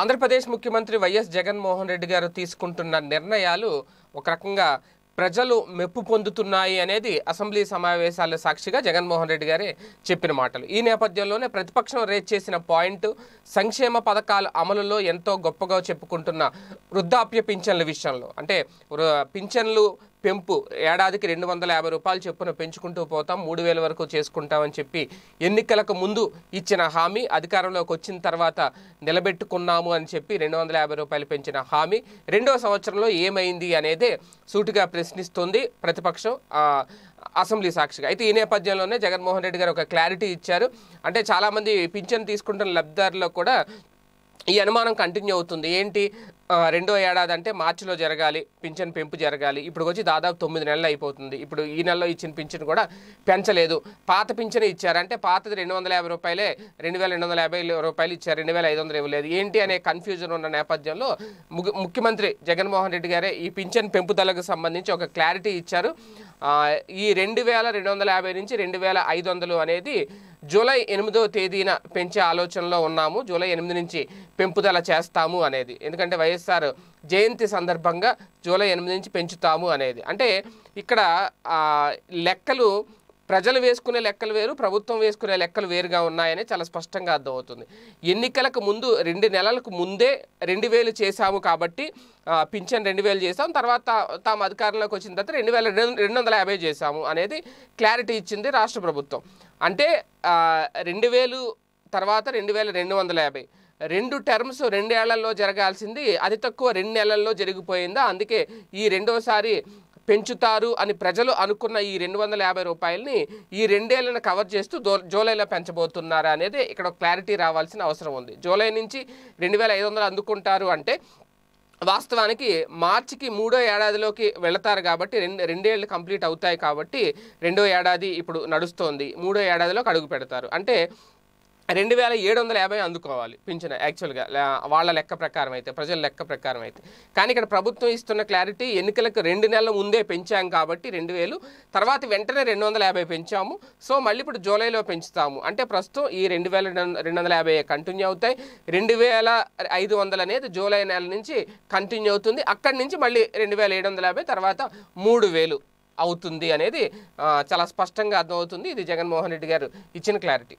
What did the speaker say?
ఆంధ్రప్రదేశ్ ముఖ్యమంత్రి వైఎస్ జగన్మోహన్ రెడ్డి గారు తీసుకుంటున్న నిర్ణయాలు ఒక రకంగా ప్రజలు మెప్పు పొందుతున్నాయి అనేది అసెంబ్లీ సమావేశాల సాక్షిగా జగన్మోహన్ రెడ్డి గారే చెప్పిన మాటలు ఈ నేపథ్యంలోనే ప్రతిపక్షం రేజ్ చేసిన పాయింట్ సంక్షేమ పథకాల అమలులో ఎంతో గొప్పగా చెప్పుకుంటున్న వృద్ధాప్య పింఛన్ల విషయంలో అంటే పింఛన్లు పెంపు ఏడాదికి రెండు వందల యాభై రూపాయలు చొప్పున పెంచుకుంటూ పోతాం మూడు వేల వరకు చేసుకుంటామని చెప్పి ఎన్నికలకు ముందు ఇచ్చిన హామీ అధికారంలోకి వచ్చిన తర్వాత నిలబెట్టుకున్నాము అని చెప్పి రెండు వందల యాభై రూపాయలు పెంచిన హామీ రెండవ సంవత్సరంలో ఏమైంది అనేది సూటిగా ప్రశ్నిస్తుంది ప్రతిపక్షం అసెంబ్లీ సాక్షిగా అయితే ఈ నేపథ్యంలోనే జగన్మోహన్ రెడ్డి గారు ఒక క్లారిటీ ఇచ్చారు అంటే చాలామంది పింఛన్ తీసుకుంటున్న లబ్ధిదారులకు కూడా ఈ అనుమానం కంటిన్యూ అవుతుంది ఏంటి రెండో ఏడాది అంటే మార్చిలో జరగాలి పింఛన్ పెంపు జరగాలి ఇప్పుడు వచ్చి దాదాపు తొమ్మిది నెలలు అయిపోతుంది ఇప్పుడు ఈ నెలలో ఇచ్చిన పింఛన్ కూడా పెంచలేదు పాత పింఛన్ ఇచ్చారంటే పాతది రెండు వందల యాభై రూపాయలే రెండు వేల రెండు వందల యాభై రూపాయలు ఇచ్చారు రెండు వేల ఐదు వందలు ఇవ్వలేదు ఏంటి అనే కన్ఫ్యూజన్ ఉన్న నేపథ్యంలో ముఖ్యమంత్రి జగన్మోహన్ రెడ్డి గారే ఈ పింఛన్ పెంపుదలకు సంబంధించి ఒక క్లారిటీ ఇచ్చారు ఈ రెండు వేల రెండు వందల యాభై నుంచి రెండు వేల ఐదు వందలు అనేది జూలై ఎనిమిదో తేదీన పెంచే ఆలోచనలో ఉన్నాము జూలై ఎనిమిది నుంచి పెంపుదల చేస్తాము అనేది ఎందుకంటే వైఎస్ఆర్ జయంతి సందర్భంగా జూలై ఎనిమిది నుంచి పెంచుతాము అనేది అంటే ఇక్కడ లెక్కలు ప్రజలు వేసుకునే లెక్కలు వేరు ప్రభుత్వం వేసుకునే లెక్కలు వేరుగా ఉన్నాయని చాలా స్పష్టంగా అర్థమవుతుంది ఎన్నికలకు ముందు రెండు నెలలకు ముందే రెండు వేలు చేశాము కాబట్టి పింఛన్ రెండు వేలు చేసాం తర్వాత తాము అధికారంలోకి వచ్చిన తర్వాత రెండు వేల రెండు వందల యాభై చేశాము అనేది క్లారిటీ ఇచ్చింది రాష్ట్ర ప్రభుత్వం అంటే రెండు వేలు తర్వాత రెండు వేల రెండు వందల యాభై రెండు టర్మ్స్ రెండేళ్లలో జరగాల్సింది అతి తక్కువ రెండు నెలల్లో జరిగిపోయిందా అందుకే ఈ రెండోసారి పెంచుతారు అని ప్రజలు అనుకున్న ఈ రెండు వందల యాభై రూపాయలని ఈ రెండేళ్లను కవర్ చేస్తూ జూలైలో పెంచబోతున్నారా అనేది ఇక్కడ క్లారిటీ రావాల్సిన అవసరం ఉంది జూలై నుంచి రెండు వేల ఐదు వందలు అందుకుంటారు అంటే వాస్తవానికి మార్చికి మూడో ఏడాదిలోకి వెళతారు కాబట్టి రెండు రెండేళ్ళు కంప్లీట్ అవుతాయి కాబట్టి రెండో ఏడాది ఇప్పుడు నడుస్తోంది మూడో ఏడాదిలోకి అడుగు పెడతారు అంటే రెండు వేల ఏడు వందల యాభై అందుకోవాలి పింఛన్ యాక్చువల్గా వాళ్ళ లెక్క ప్రకారం అయితే ప్రజల లెక్క ప్రకారం అయితే కానీ ఇక్కడ ప్రభుత్వం ఇస్తున్న క్లారిటీ ఎన్నికలకు రెండు నెలల ముందే పెంచాం కాబట్టి రెండు వేలు తర్వాత వెంటనే రెండు వందల యాభై పెంచాము సో మళ్ళీ ఇప్పుడు జూలైలో పెంచుతాము అంటే ప్రస్తుతం ఈ రెండు వేల రెండు వందల యాభై కంటిన్యూ అవుతాయి రెండు వేల ఐదు వందలు అనేది జూలై నెల నుంచి కంటిన్యూ అవుతుంది అక్కడి నుంచి మళ్ళీ రెండు వేల ఏడు వందల యాభై తర్వాత మూడు వేలు అవుతుంది అనేది చాలా స్పష్టంగా అర్థమవుతుంది ఇది జగన్మోహన్ రెడ్డి గారు ఇచ్చిన క్లారిటీ